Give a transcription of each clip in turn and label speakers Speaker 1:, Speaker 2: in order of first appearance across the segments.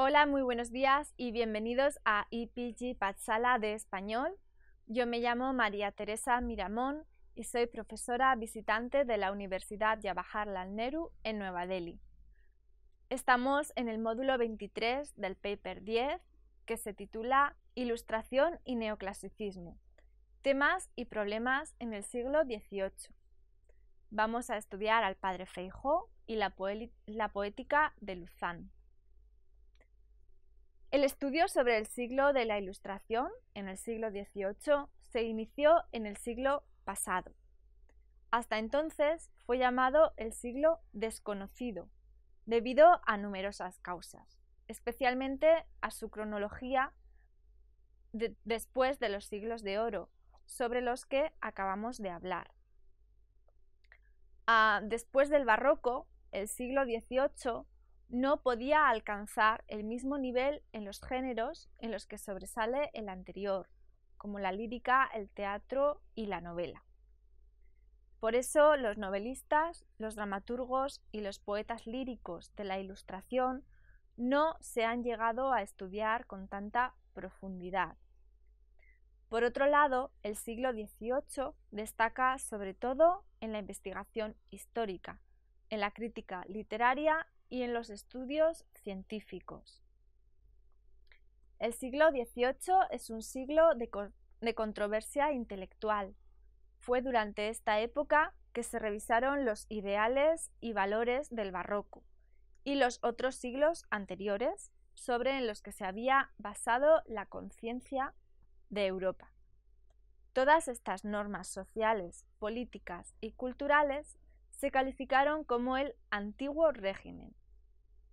Speaker 1: Hola, muy buenos días y bienvenidos a EPG Patsala de Español. Yo me llamo María Teresa Miramón y soy profesora visitante de la Universidad Jawaharlal Nehru en Nueva Delhi. Estamos en el módulo 23 del paper 10 que se titula Ilustración y Neoclasicismo, temas y problemas en el siglo XVIII. Vamos a estudiar al padre Feijó y la poética de Luzán. El estudio sobre el siglo de la Ilustración en el siglo XVIII se inició en el siglo pasado. Hasta entonces fue llamado el siglo desconocido, debido a numerosas causas, especialmente a su cronología después de los siglos de oro, sobre los que acabamos de hablar. Ah, después del barroco, el siglo XVIII no podía alcanzar el mismo nivel en los géneros en los que sobresale el anterior, como la lírica, el teatro y la novela. Por eso los novelistas, los dramaturgos y los poetas líricos de la Ilustración no se han llegado a estudiar con tanta profundidad. Por otro lado, el siglo XVIII destaca sobre todo en la investigación histórica, en la crítica literaria y en los estudios científicos. El siglo XVIII es un siglo de, controversia intelectual. Fue durante esta época que se revisaron los ideales y valores del barroco y los otros siglos anteriores sobre en los que se había basado la conciencia de Europa. Todas estas normas sociales, políticas y culturales se calificaron como el antiguo régimen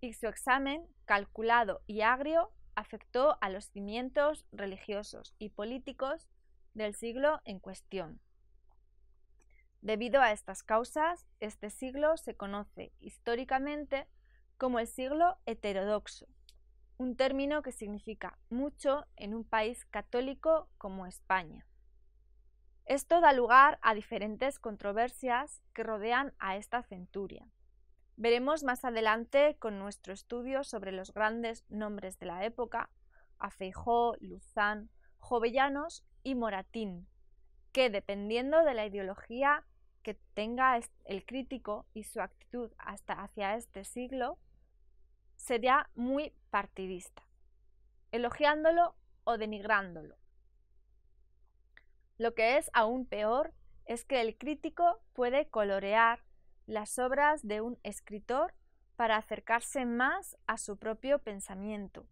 Speaker 1: y su examen, calculado y agrio, afectó a los cimientos religiosos y políticos del siglo en cuestión. Debido a estas causas, este siglo se conoce históricamente como el siglo heterodoxo, un término que significa mucho en un país católico como España. Esto da lugar a diferentes controversias que rodean a esta centuria. Veremos más adelante con nuestro estudio sobre los grandes nombres de la época, Afeijó, Luzán, Jovellanos y Moratín, que dependiendo de la ideología que tenga el crítico y su actitud hasta hacia este siglo, sería muy partidista, elogiándolo o denigrándolo. Lo que es aún peor es que el crítico puede colorear las obras de un escritor para acercarse más a su propio pensamiento.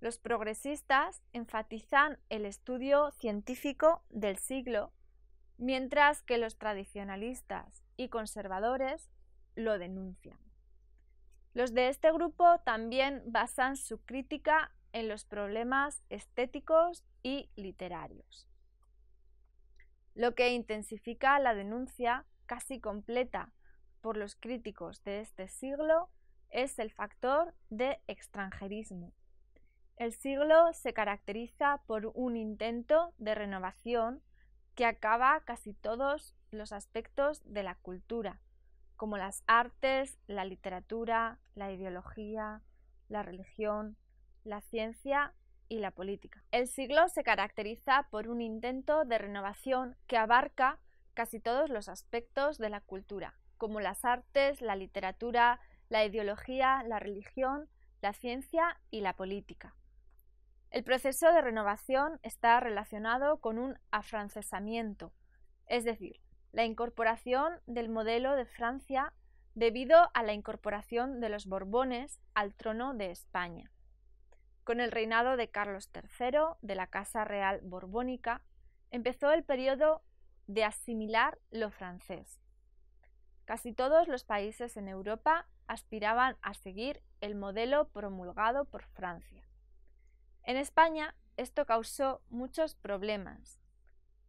Speaker 1: Los progresistas enfatizan el estudio científico del siglo, mientras que los tradicionalistas y conservadores lo denuncian. Los de este grupo también basan su crítica en los problemas estéticos y literarios lo que intensifica la denuncia casi completa por los críticos de este siglo es el factor de extranjerismo. El siglo se caracteriza por un intento de renovación que acaba casi todos los aspectos de la cultura, como las artes, la literatura, la ideología, la religión, la ciencia y la política. El siglo se caracteriza por un intento de renovación que abarca casi todos los aspectos de la cultura, como las artes, la literatura, la ideología, la religión, la ciencia y la política. El proceso de renovación está relacionado con un afrancesamiento, es decir, la incorporación del modelo de Francia debido a la incorporación de los Borbones al trono de España. Con el reinado de Carlos III de la Casa Real Borbónica, empezó el periodo de asimilar lo francés. Casi todos los países en Europa aspiraban a seguir el modelo promulgado por Francia. En España esto causó muchos problemas.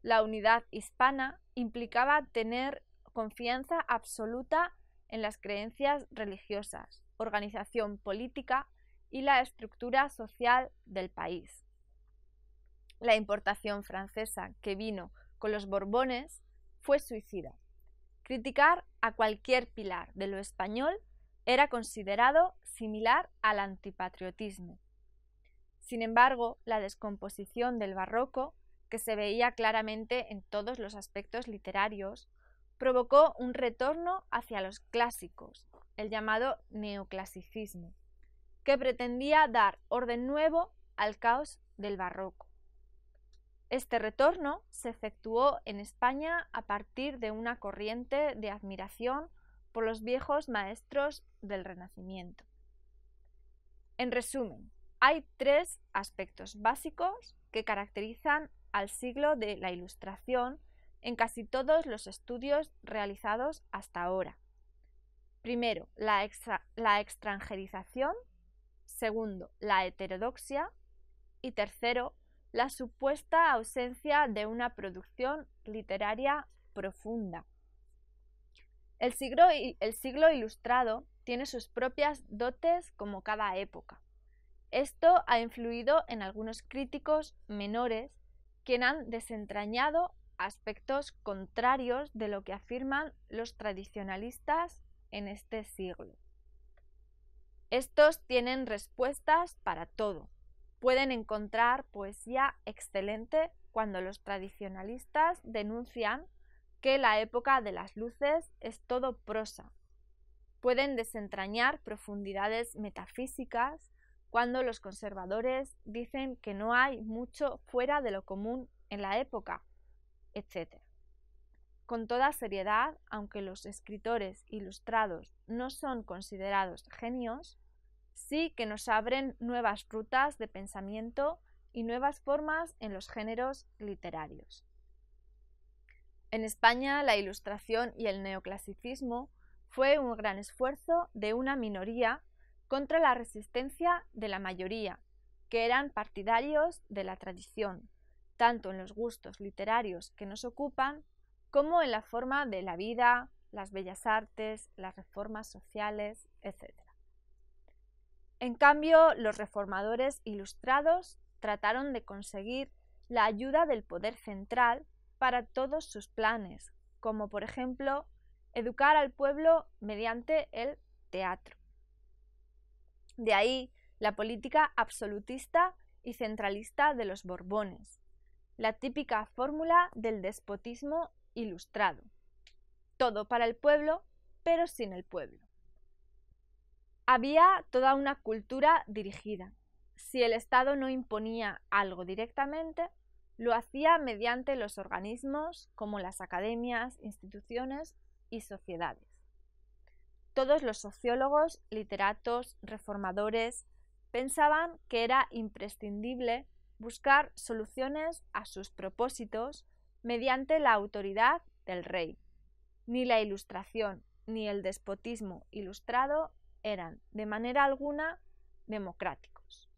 Speaker 1: La unidad hispana implicaba tener confianza absoluta en las creencias religiosas, organización política y la estructura social del país. La importación francesa que vino con los Borbones fue suicida. Criticar a cualquier pilar de lo español era considerado similar al antipatriotismo. Sin embargo, la descomposición del barroco, que se veía claramente en todos los aspectos literarios, provocó un retorno hacia los clásicos, el llamado neoclasicismo que pretendía dar orden nuevo al caos del barroco. Este retorno se efectuó en España a partir de una corriente de admiración por los viejos maestros del Renacimiento. En resumen, hay tres aspectos básicos que caracterizan al siglo de la Ilustración en casi todos los estudios realizados hasta ahora. Primero, la, extranjerización segundo, la heterodoxia y tercero, la supuesta ausencia de una producción literaria profunda. El siglo, el siglo ilustrado tiene sus propias dotes como cada época. Esto ha influido en algunos críticos menores, quien han desentrañado aspectos contrarios de lo que afirman los tradicionalistas en este siglo. Estos tienen respuestas para todo. Pueden encontrar poesía excelente cuando los tradicionalistas denuncian que la época de las luces es todo prosa. Pueden desentrañar profundidades metafísicas cuando los conservadores dicen que no hay mucho fuera de lo común en la época, etc. Con toda seriedad, aunque los escritores ilustrados no son considerados genios, sí que nos abren nuevas rutas de pensamiento y nuevas formas en los géneros literarios. En España, la ilustración y el neoclasicismo fue un gran esfuerzo de una minoría contra la resistencia de la mayoría, que eran partidarios de la tradición, tanto en los gustos literarios que nos ocupan como en la forma de la vida, las bellas artes, las reformas sociales, etc. En cambio, los reformadores ilustrados trataron de conseguir la ayuda del poder central para todos sus planes, como por ejemplo educar al pueblo mediante el teatro. De ahí la política absolutista y centralista de los Borbones, la típica fórmula del despotismo ilustrado. Todo para el pueblo, pero sin el pueblo. Había toda una cultura dirigida. Si el Estado no imponía algo directamente, lo hacía mediante los organismos como las academias, instituciones y sociedades. Todos los sociólogos, literatos, reformadores pensaban que era imprescindible buscar soluciones a sus propósitos mediante la autoridad del rey. Ni la ilustración ni el despotismo ilustrado eran de manera alguna democráticos.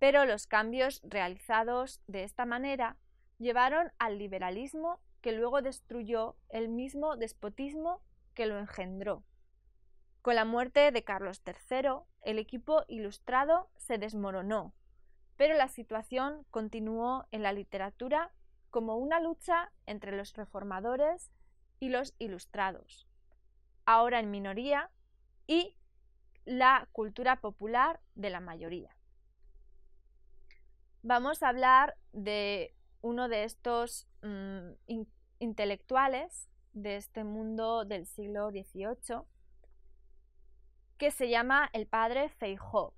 Speaker 1: Pero los cambios realizados de esta manera llevaron al liberalismo que luego destruyó el mismo despotismo que lo engendró. Con la muerte de Carlos III, el equipo ilustrado se desmoronó, pero la situación continuó en la literatura como una lucha entre los reformadores y los ilustrados, ahora en minoría, y la cultura popular de la mayoría. Vamos a hablar de uno de estos mm, intelectuales de este mundo del siglo XVIII que se llama el padre Feijó.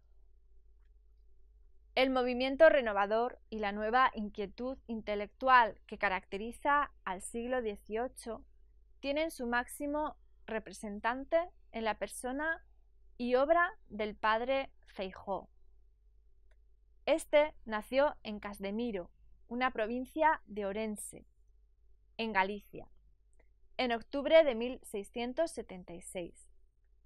Speaker 1: El movimiento renovador y la nueva inquietud intelectual que caracteriza al siglo XVIII tienen su máximo representante en la persona y obra del padre Feijó. Este nació en Casdemiro, una provincia de Orense, en Galicia, en octubre de 1676,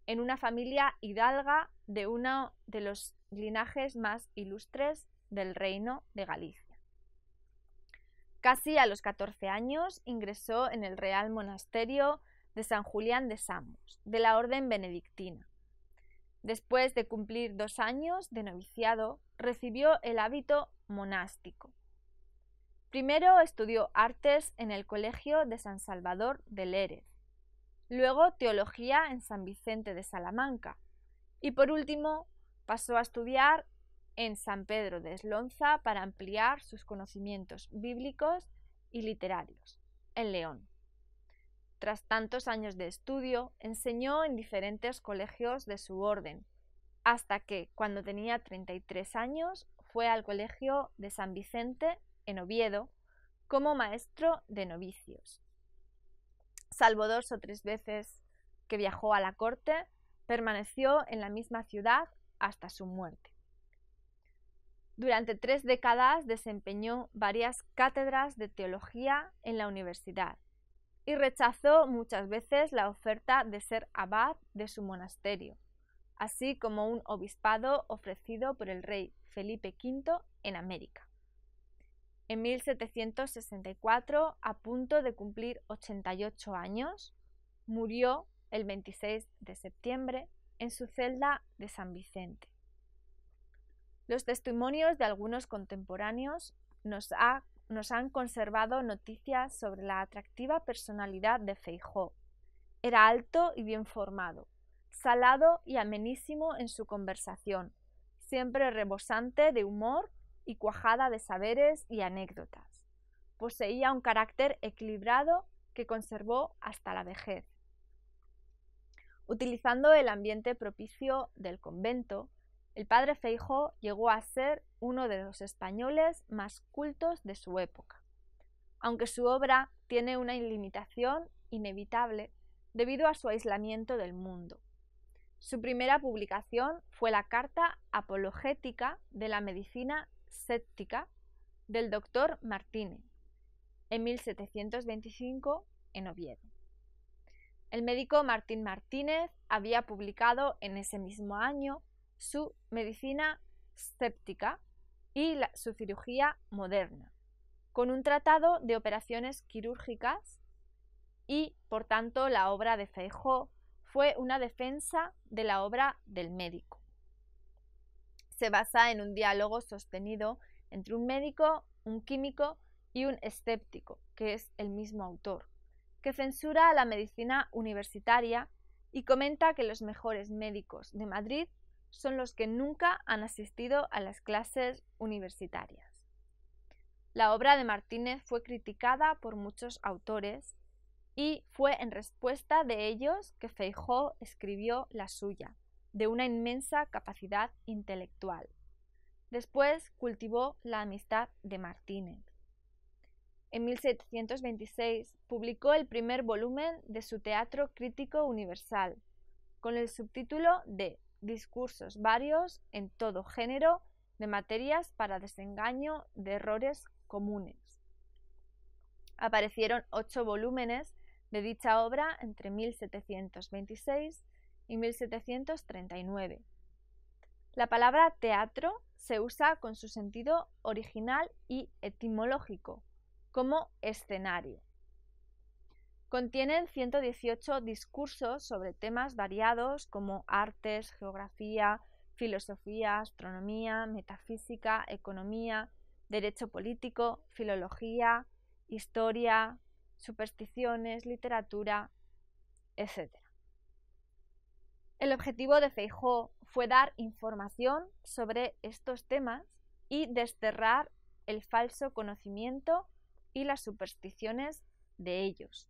Speaker 1: en una familia hidalga de uno de los linajes más ilustres del reino de Galicia. Casi a los 14 años ingresó en el Real Monasterio de San Julián de Samos, de la Orden Benedictina. Después de cumplir dos años de noviciado, recibió el hábito monástico. Primero estudió artes en el Colegio de San Salvador de Lérez, luego teología en San Vicente de Salamanca y por último pasó a estudiar en San Pedro de Eslonza para ampliar sus conocimientos bíblicos y literarios, en León. Tras tantos años de estudio, enseñó en diferentes colegios de su orden, hasta que, cuando tenía 33 años, fue al colegio de San Vicente, en Oviedo, como maestro de novicios. Salvo dos o tres veces que viajó a la corte, permaneció en la misma ciudad hasta su muerte. Durante tres décadas desempeñó varias cátedras de teología en la universidad y rechazó muchas veces la oferta de ser abad de su monasterio, así como un obispado ofrecido por el rey Felipe V en América. En 1764, a punto de cumplir 88 años, murió el 26 de septiembre en su celda de San Vicente. Los testimonios de algunos contemporáneos nos ha nos han conservado noticias sobre la atractiva personalidad de Feijó. Era alto y bien formado, salado y amenísimo en su conversación, siempre rebosante de humor y cuajada de saberes y anécdotas. Poseía un carácter equilibrado que conservó hasta la vejez. Utilizando el ambiente propicio del convento, el padre Feijó llegó a ser uno de los españoles más cultos de su época, aunque su obra tiene una limitación inevitable debido a su aislamiento del mundo. Su primera publicación fue la Carta Apologética de la Medicina Séptica del doctor Martínez en 1725 en Oviedo. El médico Martín Martínez había publicado en ese mismo año su Medicina Séptica y su cirugía moderna, con un tratado de operaciones quirúrgicas y, por tanto, la obra de Feijó fue una defensa de la obra del médico. Se basa en un diálogo sostenido entre un médico, un químico y un escéptico, que es el mismo autor, que censura la medicina universitaria y comenta que los mejores médicos de Madrid son los que nunca han asistido a las clases universitarias. La obra de Martínez fue criticada por muchos autores y fue en respuesta de ellos que Feijó escribió la suya, de una inmensa capacidad intelectual. Después cultivó la amistad de Martínez. En 1726 publicó el primer volumen de su Teatro Crítico Universal, con el subtítulo de discursos varios en todo género de materias para desengaño de errores comunes. Aparecieron ocho volúmenes de dicha obra entre 1726 y 1739. La palabra teatro se usa con su sentido original y etimológico, como escenario. Contienen 118 discursos sobre temas variados como artes, geografía, filosofía, astronomía, metafísica, economía, derecho político, filología, historia, supersticiones, literatura, etc. El objetivo de Feijó fue dar información sobre estos temas y desterrar el falso conocimiento y las supersticiones de ellos.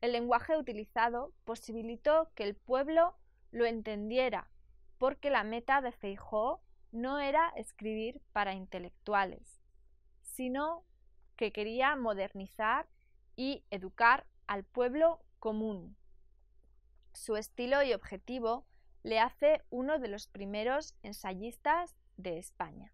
Speaker 1: El lenguaje utilizado posibilitó que el pueblo lo entendiera, porque la meta de Feijóo no era escribir para intelectuales, sino que quería modernizar y educar al pueblo común. Su estilo y objetivo le hace uno de los primeros ensayistas de España.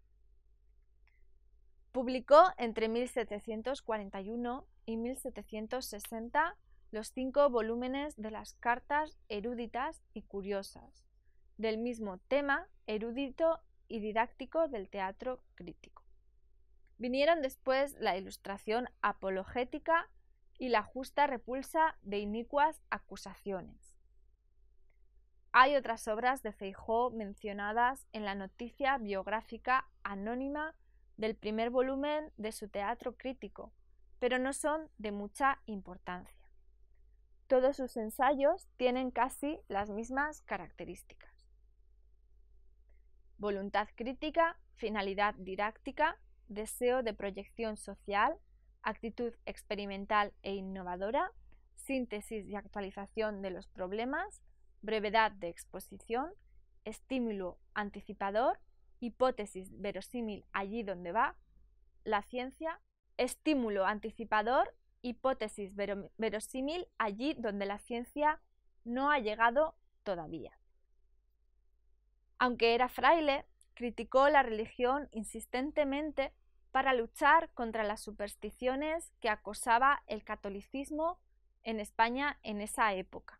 Speaker 1: Publicó entre 1741 y 1760 los cinco volúmenes de las cartas eruditas y curiosas, del mismo tema erudito y didáctico del teatro crítico. Vinieron después la ilustración apologética y la justa repulsa de inicuas acusaciones. Hay otras obras de Feijó mencionadas en la noticia biográfica anónima del primer volumen de su teatro crítico, pero no son de mucha importancia. Todos sus ensayos tienen casi las mismas características. Voluntad crítica, finalidad didáctica, deseo de proyección social, actitud experimental e innovadora, síntesis y actualización de los problemas, brevedad de exposición, estímulo anticipador, hipótesis verosímil allí donde va, la ciencia, estímulo anticipador hipótesis verosímil allí donde la ciencia no ha llegado todavía. Aunque era fraile, criticó la religión insistentemente para luchar contra las supersticiones que acosaba el catolicismo en España en esa época.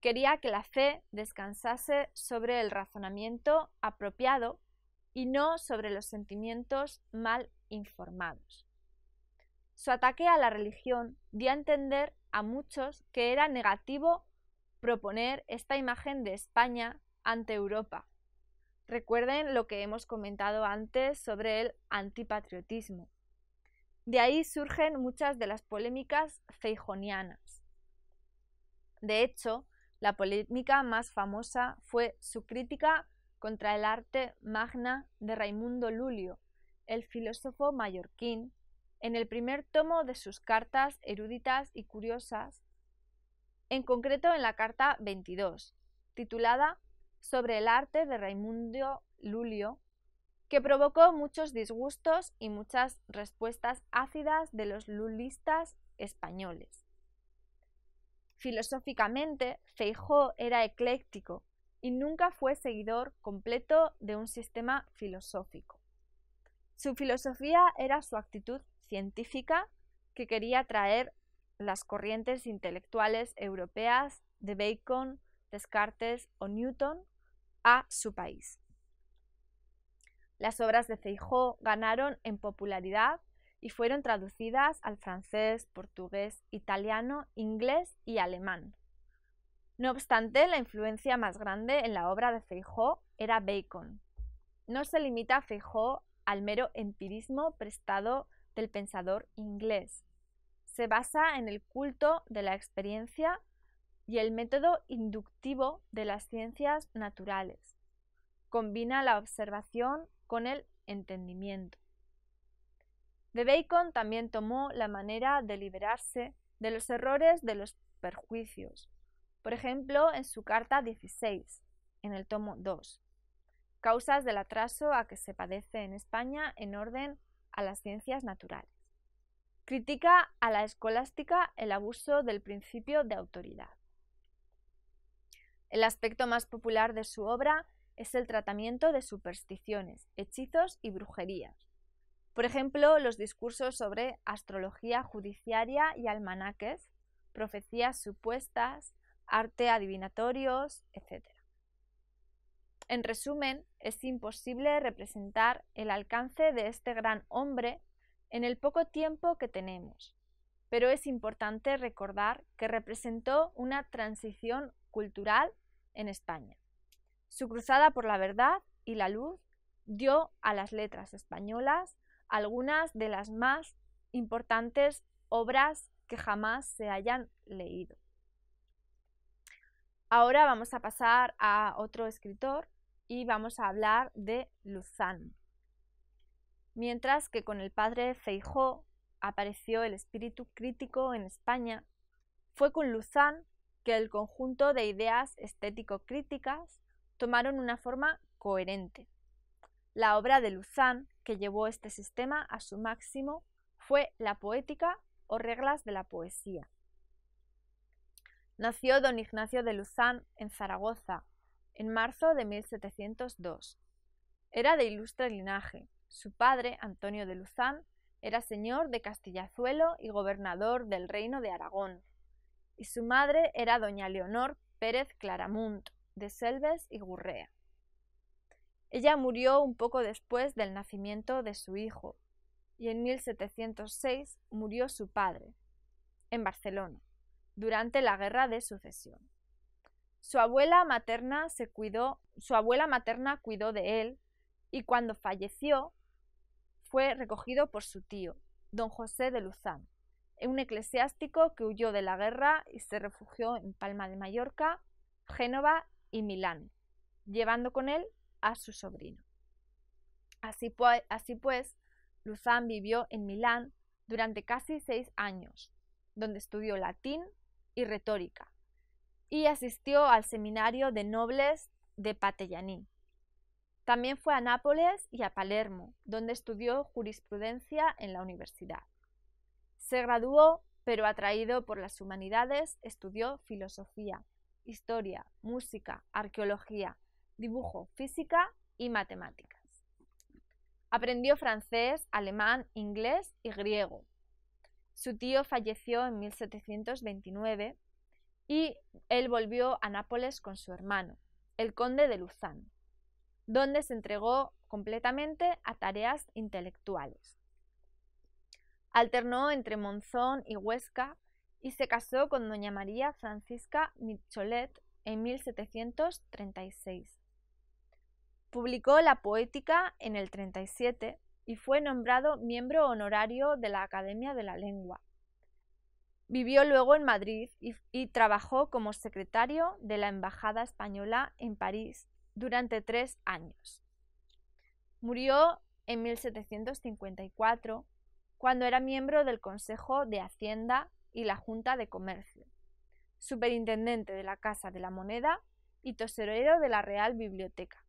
Speaker 1: Quería que la fe descansase sobre el razonamiento apropiado y no sobre los sentimientos mal informados. Su ataque a la religión dio a entender a muchos que era negativo proponer esta imagen de España ante Europa. Recuerden lo que hemos comentado antes sobre el antipatriotismo. De ahí surgen muchas de las polémicas feijonianas. De hecho, la polémica más famosa fue su crítica contra el arte magna de Raimundo Lulio, el filósofo mallorquín en el primer tomo de sus cartas eruditas y curiosas, en concreto en la carta 22, titulada Sobre el arte de Raimundo Lulio, que provocó muchos disgustos y muchas respuestas ácidas de los lulistas españoles. Filosóficamente, Feijó era ecléctico y nunca fue seguidor completo de un sistema filosófico. Su filosofía era su actitud científica que quería traer las corrientes intelectuales europeas de Bacon, Descartes o Newton a su país. Las obras de Feijó ganaron en popularidad y fueron traducidas al francés, portugués, italiano, inglés y alemán. No obstante, la influencia más grande en la obra de Feijó era Bacon. No se limita Feijó al mero empirismo prestado del pensador inglés. Se basa en el culto de la experiencia y el método inductivo de las ciencias naturales. Combina la observación con el entendimiento. De Bacon también tomó la manera de liberarse de los errores de los perjuicios, por ejemplo, en su carta 16, en el tomo 2, Causas del atraso a que se padece en España en orden a las ciencias naturales. Critica a la escolástica el abuso del principio de autoridad. El aspecto más popular de su obra es el tratamiento de supersticiones, hechizos y brujerías. Por ejemplo, los discursos sobre astrología judiciaria y almanaques, profecías supuestas, arte adivinatorios, etc. En resumen, es imposible representar el alcance de este gran hombre en el poco tiempo que tenemos, pero es importante recordar que representó una transición cultural en España. Su cruzada por la verdad y la luz dio a las letras españolas algunas de las más importantes obras que jamás se hayan leído. Ahora vamos a pasar a otro escritor y vamos a hablar de Luzán. Mientras que con el padre Feijó apareció el espíritu crítico en España, fue con Luzán que el conjunto de ideas estético-críticas tomaron una forma coherente. La obra de Luzán que llevó este sistema a su máximo fue La poética o reglas de la poesía. Nació don Ignacio de Luzán en Zaragoza en marzo de 1702. Era de ilustre linaje. Su padre, Antonio de Luzán, era señor de Castillazuelo y gobernador del reino de Aragón, y su madre era doña Leonor Pérez Claramunt, de Selves y Gurrea. Ella murió un poco después del nacimiento de su hijo, y en 1706 murió su padre, en Barcelona, durante la Guerra de Sucesión. Su abuela materna se cuidó, su abuela materna cuidó de él y cuando falleció fue recogido por su tío, don José de Luzán, un eclesiástico que huyó de la guerra y se refugió en Palma de Mallorca, Génova y Milán, llevando con él a su sobrino. Así, así pues, Luzán vivió en Milán durante casi seis años, donde estudió latín y retórica, y asistió al seminario de nobles de Patellaní. También fue a Nápoles y a Palermo, donde estudió jurisprudencia en la universidad. Se graduó, pero atraído por las humanidades, estudió filosofía, historia, música, arqueología, dibujo, física y matemáticas. Aprendió francés, alemán, inglés y griego. Su tío falleció en 1729 y él volvió a Nápoles con su hermano, el conde de Luzán, donde se entregó completamente a tareas intelectuales. Alternó entre Monzón y Huesca y se casó con doña María Francisca Micholet en 1736. Publicó la poética en el 37 y fue nombrado miembro honorario de la Academia de la Lengua Vivió luego en Madrid y, trabajó como secretario de la Embajada Española en París durante tres años. Murió en 1754, cuando era miembro del Consejo de Hacienda y la Junta de Comercio, superintendente de la Casa de la Moneda y toserero de la Real Biblioteca,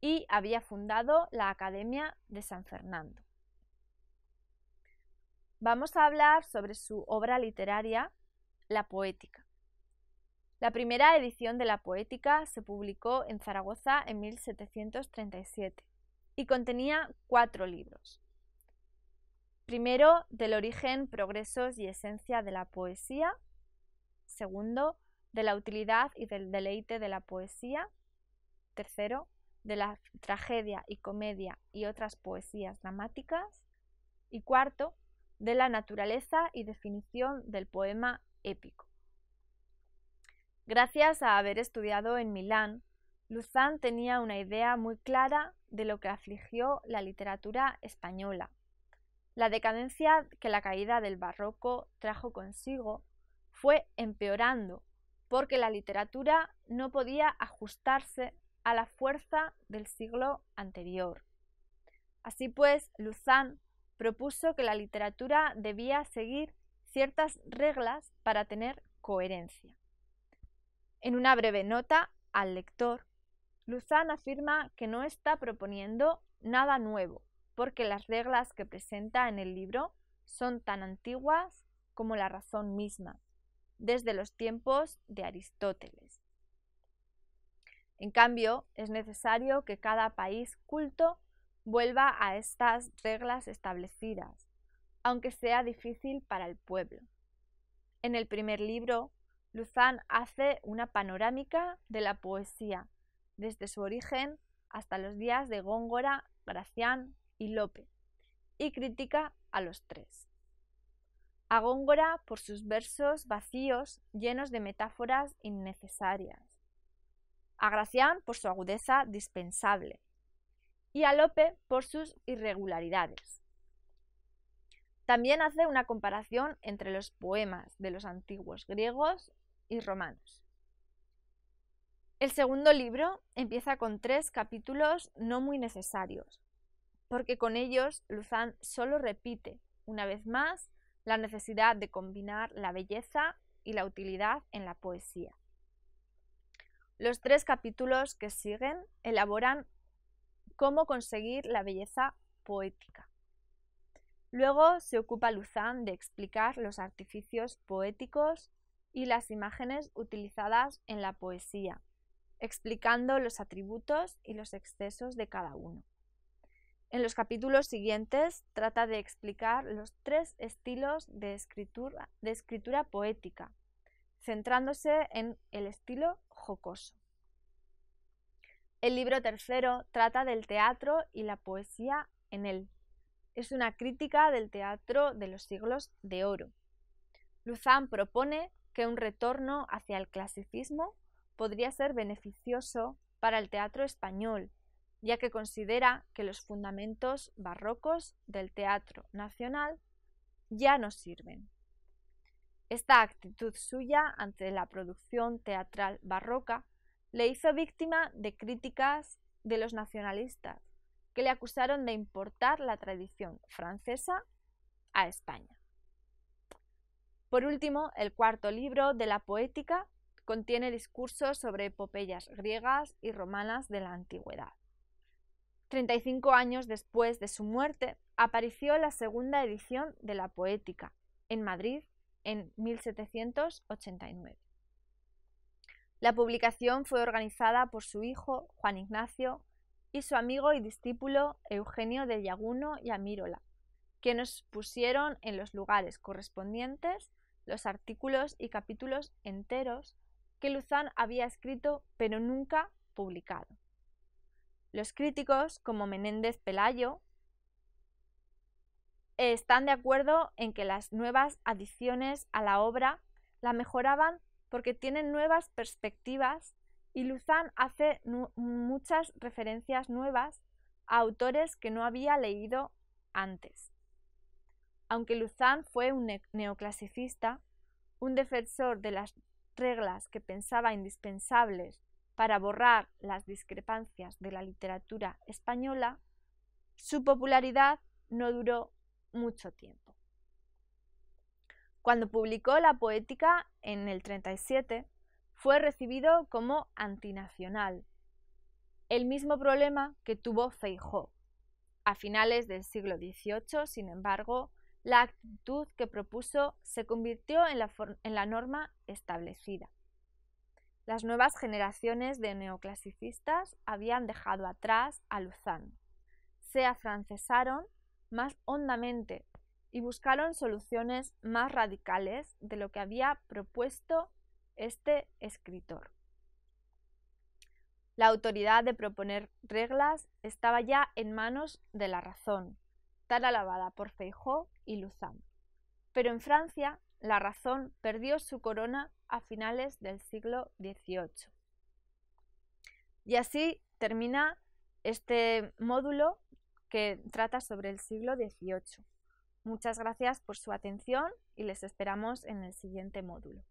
Speaker 1: y había fundado la Academia de San Fernando vamos a hablar sobre su obra literaria, La Poética. La primera edición de La Poética se publicó en Zaragoza en 1737 y contenía cuatro libros. Primero, del origen, progresos y esencia de la poesía. Segundo, de la utilidad y del deleite de la poesía. Tercero, de la tragedia y comedia y otras poesías dramáticas. Y cuarto, de la naturaleza y definición del poema épico. Gracias a haber estudiado en Milán, Luzán tenía una idea muy clara de lo que afligió la literatura española. La decadencia que la caída del barroco trajo consigo fue empeorando porque la literatura no podía ajustarse a la fuerza del siglo anterior. Así pues, Luzán propuso que la literatura debía seguir ciertas reglas para tener coherencia. En una breve nota al lector, Luzán afirma que no está proponiendo nada nuevo, porque las reglas que presenta en el libro son tan antiguas como la razón misma, desde los tiempos de Aristóteles. En cambio, es necesario que cada país culto vuelva a estas reglas establecidas, aunque sea difícil para el pueblo. En el primer libro, Luzán hace una panorámica de la poesía, desde su origen hasta los días de Góngora, Gracián y Lope, y critica a los tres. A Góngora por sus versos vacíos, llenos de metáforas innecesarias. A Gracián por su agudeza dispensable y a Lope por sus irregularidades. También hace una comparación entre los poemas de los antiguos griegos y romanos. El segundo libro empieza con tres capítulos no muy necesarios, porque con ellos Luzán solo repite, una vez más, la necesidad de combinar la belleza y la utilidad en la poesía. Los tres capítulos que siguen elaboran cómo conseguir la belleza poética. Luego se ocupa Luzán de explicar los artificios poéticos y las imágenes utilizadas en la poesía, explicando los atributos y los excesos de cada uno. En los capítulos siguientes trata de explicar los tres estilos de escritura, poética, centrándose en el estilo jocoso. El libro tercero trata del teatro y la poesía en él. Es una crítica del teatro de los siglos de oro. Luzán propone que un retorno hacia el clasicismo podría ser beneficioso para el teatro español, ya que considera que los fundamentos barrocos del teatro nacional ya no sirven. Esta actitud suya ante la producción teatral barroca le hizo víctima de críticas de los nacionalistas, que le acusaron de importar la tradición francesa a España. Por último, el cuarto libro de la poética contiene discursos sobre epopeyas griegas y romanas de la antigüedad. 35 años después de su muerte, apareció la segunda edición de la poética, en Madrid, en 1789. La publicación fue organizada por su hijo Juan Ignacio y su amigo y discípulo Eugenio de Llaguno y Amírola, quienes pusieron en los lugares correspondientes los artículos y capítulos enteros que Luzán había escrito pero nunca publicado. Los críticos, como Menéndez Pelayo, están de acuerdo en que las nuevas adiciones a la obra la mejoraban porque tienen nuevas perspectivas y Luzán hace muchas referencias nuevas a autores que no había leído antes. Aunque Luzán fue un neoclasicista, un defensor de las reglas que pensaba indispensables para borrar las discrepancias de la literatura española, su popularidad no duró mucho tiempo. Cuando publicó la poética en el 37, fue recibido como antinacional, el mismo problema que tuvo Feijó. A finales del siglo XVIII, sin embargo, la actitud que propuso se convirtió en la, en la norma establecida. Las nuevas generaciones de neoclasicistas habían dejado atrás a Luzán. Se afrancesaron más hondamente y buscaron soluciones más radicales de lo que había propuesto este escritor. La autoridad de proponer reglas estaba ya en manos de la razón, tan alabada por Feijó y Luzán. Pero en Francia, la razón perdió su corona a finales del siglo XVIII. Y así termina este módulo que trata sobre el siglo XVIII. Muchas gracias por su atención y les esperamos en el siguiente módulo.